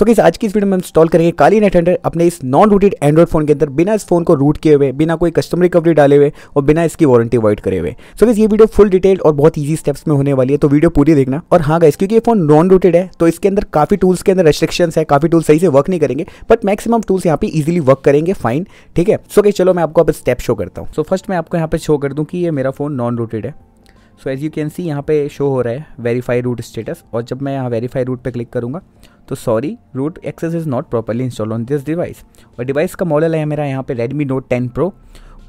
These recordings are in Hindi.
सो so, आज की इस वीडियो में इंस्टॉल करेंगे काली नेट हंड्रेड अपने इस नॉन रूटेड एंड्रॉइड फोन के अंदर बिना इस फोन को रूट किए हुए बिना कोई कस्टमर रिकवरी डाले हुए और बिना इसकी वारंटी अवॉइड करे हुए सो so, ये वीडियो फुल डिटेल और बहुत ईजी स्टेप्स में होने वाली है तो वीडियो पूरी देखना और हाँ गाइस क्योंकि ये फोन नॉन रूटेड है तो इसके अंदर काफी टूल्स के अंदर रेस्ट्रिक्शन है काफी टूल सही से वर्क नहीं करेंगे बट मैक्सिमम टूल्स यहाँ पे इजिली वर्क करेंगे फाइन ठीक है सो okay, चलो मैं आपको अब स्टेप शो करता हूँ सो फर्स्ट मैं आपको यहाँ पर शो कर दूँ कि ये मेरा फोन नॉन रूटेड है so as you can see यहाँ पे शो हो रहा है वेरीफाई रूट स्टेटस और जब मैं यहाँ वेरीफाई रूट पे क्लिक करूँगा तो sorry root access is not properly install on this device और डिवाइस का मॉडल है मेरा यहाँ पे रेडमी नोट टेन प्रो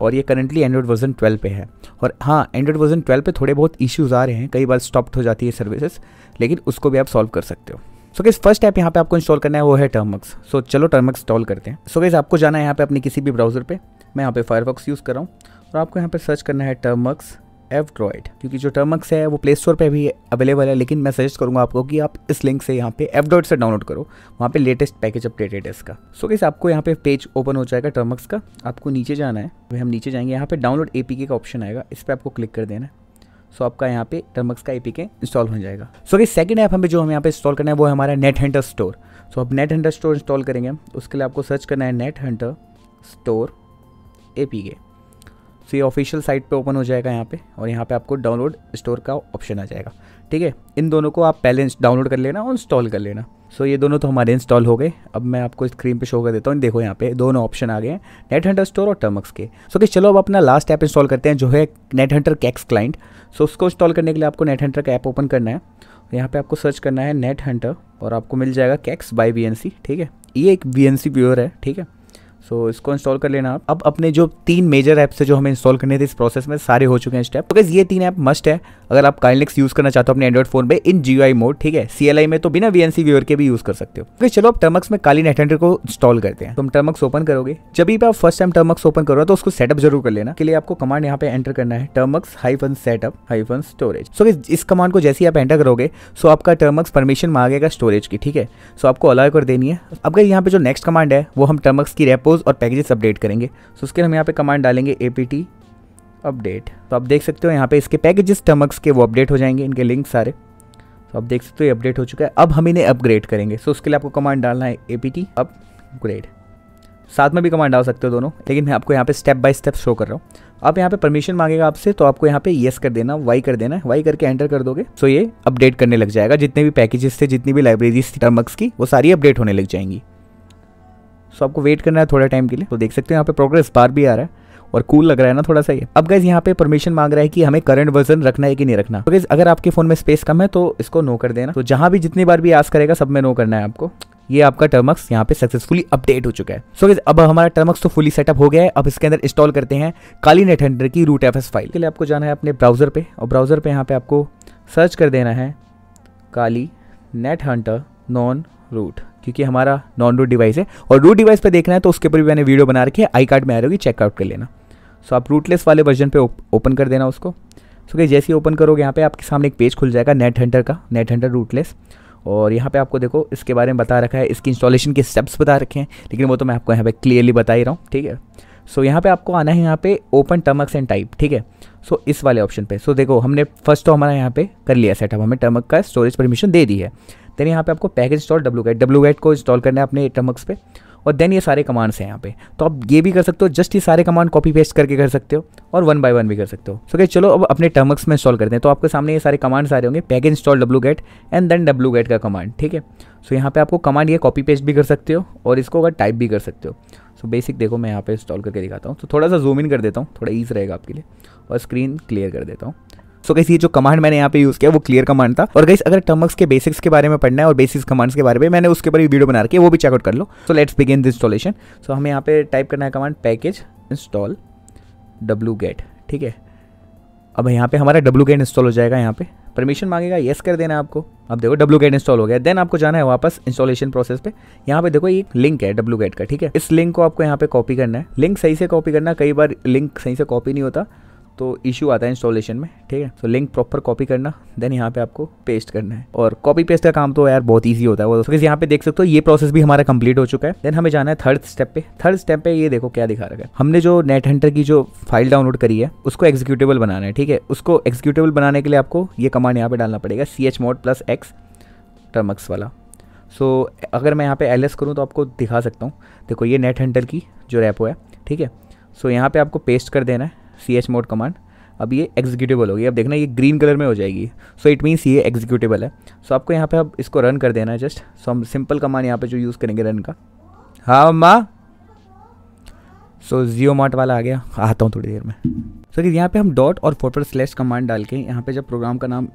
और ये करंटली एंड्रॉयड वर्जन 12 पे है और हाँ एंड्रॉयड वर्जन 12 पे थोड़े बहुत इश्यूज़ आ रहे हैं कई बार स्टॉप्ड हो जाती है सर्विसेज लेकिन उसको भी आप सॉल्व कर सकते हो सो गैस फर्स्ट ऐप यहाँ पे आपको इंस्टॉल करना है वो है टर्मक्स सो so, चलो टर्मक्स इंस्टॉल करते हैं सो so, गैस आपको जाना है यहाँ पे अपने किसी भी ब्राउज़र पे मैं यहाँ पे फायरफॉक्स यूज़ कर रहा हूँ और आपको यहाँ पे सर्च करना है टर्मक्स एवड्रॉयड क्योंकि जो टर्मक्स है वो प्ले स्टोर पर भी अवेलेबल है लेकिन मैं सजेस्ट करूँगा आपको कि आप इस लिंक से यहाँ पे एवड्रॉयड से डाउनलोड करो वहाँ पे लेटेस्ट पैकेज अपडेटेड है इसका सो कैसे आपको यहाँ पे पेज ओपन हो जाएगा टर्मक्स का आपको नीचे जाना है तो हम नीचे जाएंगे यहाँ पे डाउनलोड ए का ऑप्शन आएगा इस पर आपको क्लिक कर देना है सो so, आपका यहाँ पे टर्मक्स का के इंस्टॉल हो जाएगा सो कि सेकंड ऐप हमें जो हम यहाँ पे इंस्टॉल करना है वो है हमारा नेट हंटर स्टोर सो अब नेट हंटर स्टोर इंस्टॉल करेंगे उसके लिए आपको सर्च करना है नेट हंटर स्टोर ए सो तो ये ऑफिशियल साइट पे ओपन हो जाएगा यहाँ पे और यहाँ पे आपको डाउनलोड स्टोर का ऑप्शन आ जाएगा ठीक है इन दोनों को आप पहले डाउनलोड कर लेना और इंस्टॉल कर लेना सो ये दोनों तो हमारे इंस्टॉल हो गए अब मैं आपको स्क्रीन पे शो कर देता हूँ देखो यहाँ पे दोनों ऑप्शन आ गए हैं नेट हंटर स्टोर और टर्मक्स के सो कि चलो अब अपना लास्ट ऐप इंस्टॉल करते हैं जो है net hunter KeX client so उसको इंस्टॉल करने के लिए आपको नेट हंटर का ऐप ओपन करना है यहाँ पे आपको सर्च करना है नेट हंटर और आपको मिल जाएगा कैक्स बाई वी ठीक है ये एक वी एन है ठीक है सो so, इसको इंस्टॉल कर लेना आप अब अपने जो तीन मेजर ऐप्स है जो हमें इंस्टॉल करने थे इस प्रोसेस में सारे हो चुके हैं स्टेप तो ये तीन ऐप मस्ट है अगर आप काइनलिक्स यूज़ करना चाहते हो अपने एंड्रॉइड फोन पे इन जी मोड ठीक है सी में तो बिना वी एन व्यूअर के भी यूज़ कर सकते हो तो चलो आप टर्मक्स में काली नेट हंड्रेड को इंस्टॉल करते हैं तुम टर्मक्स ओपन करोगे जब भी आप फर्स्ट टाइम टर्मक्स ओपन करो तो उसको सेटअप जरूर कर लेना के लिए आपको कमांड यहाँ पे एंटर करना है Termux hyphen setup hyphen storage so इस कमांड को जैसे ही आप एंटर करोगे सो आपका टर्मक्स परमिशन मांगेगा स्टोरेज की ठीक है सो आपको अलाउ कर देनी है अब यहाँ पे जो नेक्स्ट कमांड है वो हम टर्मक्स की रेपो फोटोज़ और पैकेजेस अपडेट करेंगे सो उसके लिए हम यहाँ पे कमांड डालेंगे ए अपडेट तो आप देख सकते हो यहाँ पे इसके पैकेजेस टमक्स के वो अपडेट हो जाएंगे इनके लिंक सारे तो आप देख सकते हो ये अपडेट हो चुका है अब हम इन्हें अपग्रेड करेंगे सो उसके लिए आपको कमांड डालना है ए पी अपग्रेड साथ में भी कमांड डाल सकते हो दोनों लेकिन मैं आपको यहाँ पे स्टेप बाय स्टेप शो कर रहा हूँ आप यहाँ पे परमिशन मांगेगा आपसे तो आपको यहाँ पे येस कर देना वाई कर देना वाई करके एंटर कर दोगे सो तो ये अपडेट करने लग जाएगा जितने भी पैकेजेस थे जितनी भी लाइब्रेरीज थी टर्मक्स की वो सारी अपडेट होने लग जाएंगी सो आपको वेट करना है थोड़ा टाइम के लिए तो देख सकते हो यहाँ पे प्रोग्रेस बार भी आ रहा है और कूल cool लग रहा है ना थोड़ा सा ये अब गैस यहाँ पे परमिशन मांग रहा है कि हमें करंट वर्जन रखना है कि नहीं रखना तो अगर आपके फोन में स्पेस कम है तो इसको नो कर देना तो जहां भी जितनी बार भी आस करेगा सब में नो करना है आपको ये आपका टर्मक्स यहाँ पे सक्सेसफुली अपडेट हो चुका है सो so, अब हमारा टर्मक्स तो फुली सेटअप हो गया है अब इसके अंदर इंस्टॉल करते हैं काली नेट हंडर की रूट एफ फाइल के लिए आपको जाना है अपने ब्राउजर पे और ब्राउजर पे यहाँ पे आपको सर्च कर देना है Kali net hunter non root क्योंकि हमारा नॉन रूट डिवाइस है और रूट डिवाइस पर देखना है तो उसके ऊपर भी मैंने वीडियो बना रखी है आई कार्ड में आ रही होगी चेकआउट कर लेना सो आप रूटलेस वाले वर्जन पर ओपन कर देना उसको सो कि जैसे ही ओपन करोगे यहाँ पे आपके सामने एक पेज खुल जाएगा नेट हंटर का नेट हंटर रूटलेस और यहाँ पे आपको देखो इसके बारे में बता रखा है इसकी इंस्टॉलेशन के स्टेप्स बता रखे हैं लेकिन वो तो मैं आपको यहाँ पे क्लियरली बता ही रहा हूँ ठीक है सो so, यहाँ पे आपको आना है यहाँ पे ओपन टर्मक्स एंड टाइप ठीक है सो so, इस वाले ऑप्शन पे सो so, देखो हमने फर्स्ट तो हमारा यहाँ पे कर लिया सेटअप हमें टर्मक का स्टोरेज परमिशन दे दी है देन यहाँ पे आपको package install W get W get को इंस्टॉल करना है अपने टमक्स पे और देन ये सारे कमांड्स हैं यहाँ पे तो आप ये भी कर सकते हो जस्ट ये सारे कमांड कॉपी पेस्ट करके कर सकते हो और वन बाय वन भी कर सकते हो सो so, चलो अब अपने टर्मक्स में इंस्टॉल करते हैं तो आपके सामने ये सारे कमांड्स आ रहे होंगे package install W get and then W get का कमांड ठीक है सो so, यहाँ पे आपको कमांड ये कॉपी पेस्ट भी कर सकते हो और इसको अगर टाइप भी कर सकते हो सो so, बेसिक देखो मैं यहाँ पे इंस्टॉल करके दिखाता हूँ तो थोड़ा सा जूम इन कर देता हूँ थोड़ा ईज रहेगा आपके लिए और स्क्रीन क्लियर कर देता हूँ सो कैसे ये जो कमांड मैंने यहाँ पे यूज किया वो क्लियर कमांड था और कैसे अगर टर्मक्स के बेसिक्स के बारे में पढ़ना है और बेसिक्स कमांड्स के बारे में मैंने उसके ऊपर वीडियो बना रखी है वो भी चेकआउट कर लो so let's begin the installation so हमें यहाँ पे टाइप करना है command package install W get ठीक है अब यहाँ पे हमारा डब्लू गेट इंस्टॉल हो जाएगा यहाँ पे परमिशन मांगेगा येस कर देना आपको अब देखो डब्लू गेट इंस्टॉल हो गया देन आपको जाना है वापस इंस्टॉलेशन प्रोसेस पे यहाँ पे देखो एक लिंक है डब्लू गेट का ठीक है इस लिंक को आपको यहाँ पे कॉपी करना है लिंक सही से कॉपी करना कई बार लिंक सही से कॉपी नहीं होता तो इशू आता है इंस्टॉलेशन में ठीक है तो लिंक प्रॉपर कॉपी करना देन यहाँ पे आपको पेस्ट करना है और कॉपी पेस्ट का काम तो यार बहुत ईजी होता है वो दोस्तों यहाँ पे देख सकते हो ये प्रोसेस भी हमारा कंप्लीट हो चुका है देन हमें जाना है थर्ड स्टेप पे थर्ड स्टेप पे ये देखो क्या दिखा रहा है हमने जो नेट हंटर की जो फाइल डाउनलोड करी है उसको एग्जीक्यूटेबल बनाना है ठीक है उसको एग्जीक्यूटेबल बनाने के लिए आपको ये कमांड यहाँ पे डालना पड़ेगा C H mod plus X Termux वाला सो so, अगर मैं यहाँ पे एल एस करूँ तो आपको दिखा सकता हूँ देखो ये नेट हंटर की जो रैप हो है ठीक है सो so, यहाँ पे आपको पेस्ट कर देना है सी एच मोड कमांड अब ये एग्जीक्यूटिबल होगी अब देखना ये ग्रीन कलर में हो जाएगी सो इट मीन्स ये एग्जीक्यूटिबल है सो so, आपको यहाँ पे अब इसको रन कर देना है जस्ट सो so, हम सिंपल कमांड यहाँ पे जो यूज़ करेंगे रन का हाँ अम्मा सो जियो मार्ट वाला आ गया आता हूँ थोड़ी देर में सो so, यहाँ पे हम डॉट और फोटो स्लैश कमांड डाल के यहाँ पे जब प्रोग्राम का नाम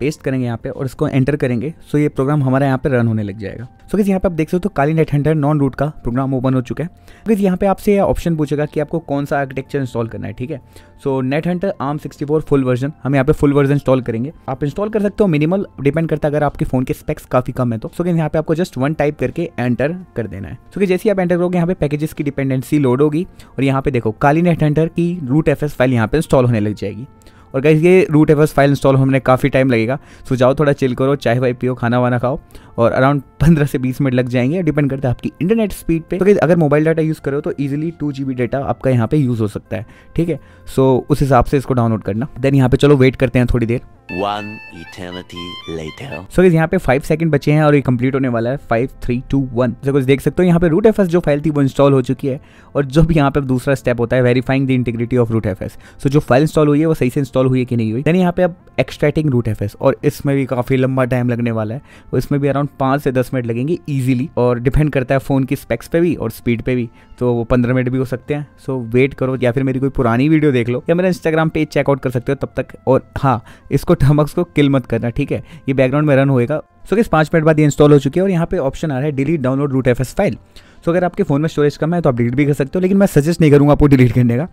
पेस्ट करेंगे यहाँ पे और इसको एंटर करेंगे सो ये प्रोग्राम हमारा यहाँ पे रन होने लग जाएगा सो किस यहाँ पे आप देख सकते हो Kali net hunter non root का प्रोग्राम ओपन हो चुका है किस यहाँ पे आपसे ऑप्शन पूछेगा कि आपको कौन सा आर्किटेक्चर इंस्टॉल करना है ठीक है so net hunter arm sixty full version हम यहाँ पे फुल वर्जन इंस्टॉल करेंगे आप इंस्टॉल कर सकते हो मिनिमल डिपेंड करता है अगर आपके फोन के स्पेक्स काफी कम है तो सो किस यहाँ पे आपको जस्ट वन टाइप करके एंटर कर देना है सो कि जैसे ही आप एंटर करोगे यहाँ पे पैकेजेस की डिपेंडेंसी लोड होगी और यहाँ पे देखो काली नेट हंटर की रूट एफ फाइल यहाँ पे इंस्टॉल होने लग जाएगी और गाइज ये रूट एवर्स फाइल इंस्टॉल हमने काफ़ी टाइम लगेगा सो जाओ थोड़ा चिल करो चाय वाय पियो खाना वाना खाओ और अराउंड पंद्रह से बीस मिनट लग जाएंगे डिपेंड करता है आपकी इंटरनेट स्पीड पर तो अगर मोबाइल डाटा यूज़ करो तो ईजिली टू जी डाटा आपका यहाँ पे यूज़ हो सकता है ठीक है सो उस हिसाब से इसको डाउनलोड करना देन यहाँ पे चलो वेट करते हैं थोड़ी देर One eternity later. So guys यहाँ पे five second बचे हैं और ये complete होने वाला है five three two one. तो कुछ देख सकते हो यहाँ पे रूट एफ जो file थी वो install हो चुकी है और जो भी यहाँ पे दूसरा step होता है verifying the integrity of root F so जो file install हुई है वो सही से install हुई है कि नहीं हुई देन यहाँ पे अब extracting रूट एफ और इसमें भी काफी लंबा time लगने वाला है और इसमें भी around पांच से दस minute लगेंगे easily और depend करता है phone की specs पे भी और speed पे भी तो वो पंद्रह मिनट भी हो सकते हैं सो so, वेट करो या फिर मेरी कोई पुरानी वीडियो देख लो या मेरा इंस्टाग्राम पेज चेकआउट कर सकते हो तब तक और हाँ इसको थमक्स को किल मत करना ठीक है ये बैकग्राउंड में रन होएगा सो किस पाँच मिनट बाद ये इंस्टॉल हो चुकी है और यहाँ पे ऑप्शन आ रहा है delete download root F file so अगर आपके फ़ोन में स्टोरेज कम है तो आप डिलीट भी कर सकते हो लेकिन मैं सजेस्ट नहीं करूँगा आपको डिलीट करने का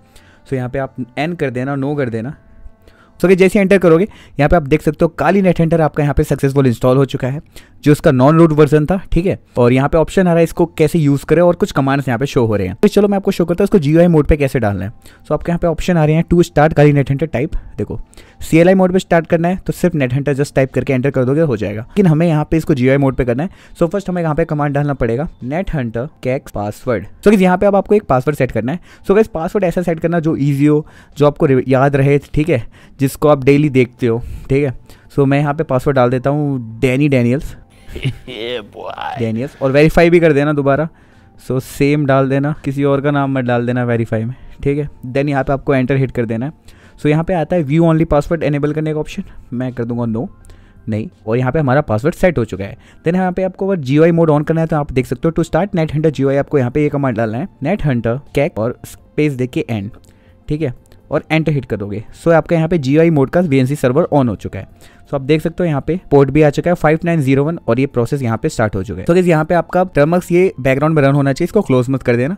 सो यहाँ पे आप एन कर देना नो कर देना सो so, जैसे एंटर करोगे यहाँ पे आप देख सकते हो काली नेट एंटर आपका यहाँ पे सक्सेसफुल इंस्टॉल हो चुका है जो इसका नॉन रूट वर्जन था ठीक है और यहाँ पे ऑप्शन आ रहा है इसको कैसे यूज करें और कुछ कमांड्स यहाँ पे शो हो रहे हैं तो चलो मैं आपको शो करता हूँ इसको जीओआई मोड पे कैसे डालना है सो so, आपके यहाँ पे ऑप्शन आ रहे हैं to start Kali net hunter type देखो सी मोड पर स्टार्ट करना है तो सिर्फ नेट हंटर जस्ट टाइप करके एंटर कर दोगे हो जाएगा लेकिन हमें यहाँ पे इसको आई मोड पर करना है सो so, फर्स्ट हमें यहाँ पे कमांड डालना पड़ेगा net hunter KeX password so यहाँ पे अब आपको एक पासवर्ड सेट करना है सो so, पासवर्ड ऐसा सेट करना जो ईजी हो जो आपको याद रहे ठीक है जिसको आप डेली देखते हो ठीक है सो मैं यहाँ पे पासवर्ड डाल देता हूँ डैनी डैनियल्स डैनियल्स और वेरीफाई भी कर देना दोबारा सो सेम डाल देना किसी और का नाम मत डाल देना वेरीफाई में ठीक है देन यहाँ पे आपको एंटर हिट कर देना है सो so, यहाँ पे आता है व्यू ओनली पासवर्ड एनेबल करने का ऑप्शन मैं कर दूंगा नो नहीं और यहाँ पे हमारा पासवर्ड सेट हो चुका है देन यहाँ पे आपको अगर जी मोड ऑन करना है तो आप देख सकते हो टू स्टार्ट नेट हंटर जी आपको यहाँ पे ये कमांड डालना है नेट हंटर कैक और स्पेस देके एंड ठीक है और एंटर हिट करोगे सो आपका यहाँ पे जी मोड का वी सर्वर ऑन हो चुका है सो आप देख सकते हो यहाँ पे पोर्ट भी आ चुका है 5901 और ये प्रोसेस यहाँ पे स्टार्ट हो चुका है तो so, यहाँ पे आपका टर्मक्स ये बैकग्राउंड में रन होना चाहिए इसको क्लोज मत कर देना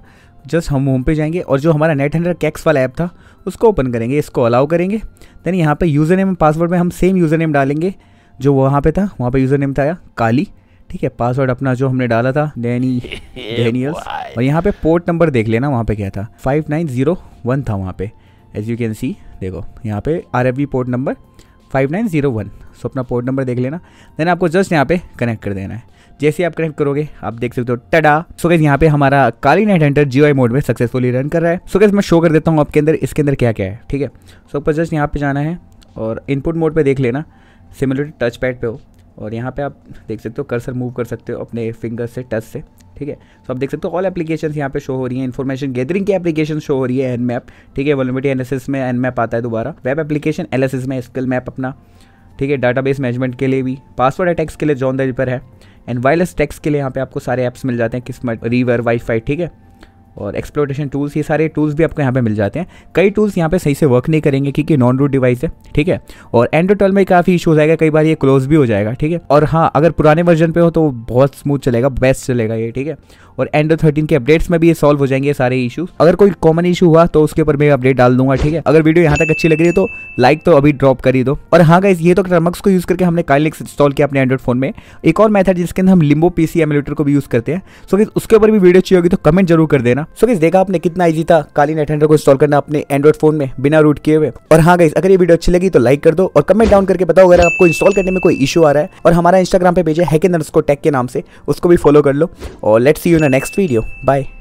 जस्ट हम होम पे जाएंगे और जो हमारा नेट हंडर कैक्स वाला ऐप था उसको ओपन करेंगे इसको अलाउ करेंगे देन यहाँ पर यूज़र नेम पासवर्ड में हम सेम यूज़र नेम डालेंगे जो वहाँ पे था वहाँ पे यूज़र नेम था काली ठीक है पासवर्ड अपना जो हमने डाला था डैनी डैनियल और यहाँ पे पोर्ट नंबर देख लेना वहाँ पे क्या था फाइव नाइन जीरो वन था वहाँ पे एज यू कैन सी देखो यहाँ पे our port number five nine zero one so अपना पोर्ट नंबर देख लेना देन आपको जस्ट यहाँ पे कनेक्ट कर देना है जैसे आप कनेक्ट करोगे आप देख सकते हो टडा सो गैस यहाँ पे हमारा Kali night hunter GUI mode में सक्सेसफुली रन कर रहा है सो गैस मैं शो कर देता हूँ आपके अंदर इसके अंदर क्या क्या है ठीक है सो आपको जस्ट यहाँ पे जाना है और इनपुट मोड पे देख लेना सिमिलर टच पैड पे हो और यहाँ पे आप देख सकते हो कर्सर मूव कर सकते हो अपने फिंगर से टच से ठीक है सो आप देख सकते हो ऑल एप्लीकेशन यहाँ पे शो हो रही है इन्फॉर्मेशन गैदरिंग की एप्लीकेशन शो हो रही है एन मैप ठीक है वॉलिटी एनालिसिस में एन मैप आता है दोबारा वेब एप्लीकेशन एल में स्किल मैप अपना ठीक है डाटाबेस मैनेजमेंट के लिए भी पासवर्ड अटैक्स के लिए जॉन दर्ज पर है एंड वायरलेस टैक्स के लिए यहाँ पे आपको सारे ऐप्स मिल जाते हैं किस्मत रीवर वाईफाई ठीक है और एक्सप्लोटेशन टूल्स ये सारे टूल्स भी आपको यहाँ पे मिल जाते हैं कई टूल्स यहाँ पे सही से वर्क नहीं करेंगे क्योंकि नॉन रूट डिवाइस है ठीक है और एंड्रो ट्वेल्व में काफ़ी इशू हो जाएगा कई बार ये क्लोज भी हो जाएगा ठीक है और हाँ अगर पुराने वर्जन पे हो तो बहुत स्मूथ चलेगा बेस्ट चलेगा ये ठीक है और एंड्रो थर्टीन के अपडेट्स में भी ये सॉल्व हो जाएंगे सारे इशूज अगर कोई कॉमन इशू हुआ तो उसके ऊपर मैं अपडेट डाल दूंगा ठीक है अगर वीडियो यहाँ तक अच्छी लग रही है तो लाइक तो अभी ड्रॉप कर ही दो और हाँ गाइज ये तो टर्मक्स को यूज़ करके हमने काइलेक्स इंस्टॉल किया अपने एंड्रॉइड फोन में एक और मैथड जिसके अंदर हम लिम्बो पीसी एमुलेटर को भी यूज़ करते हैं सो उसके ऊपर भी वीडियो अच्छी होगी तो कमेंट जरूर कर देना सो so, देखा आपने कितना ईजी था काली नेट हैंडर को इंस्टॉल करना अपने एंड्रॉइड फोन में बिना रूट किए हुए और हाँ गई अगर ये वीडियो अच्छी लगी तो लाइक कर दो और कमेंट डाउन करके बताओ अगर आपको इंस्टॉल करने में कोई इशू आ रहा है और हमारा इंस्टाग्राम पे पेज है हैकेंडर टैक के नाम से उसको भी फॉलो कर लो और let's see you in next video bye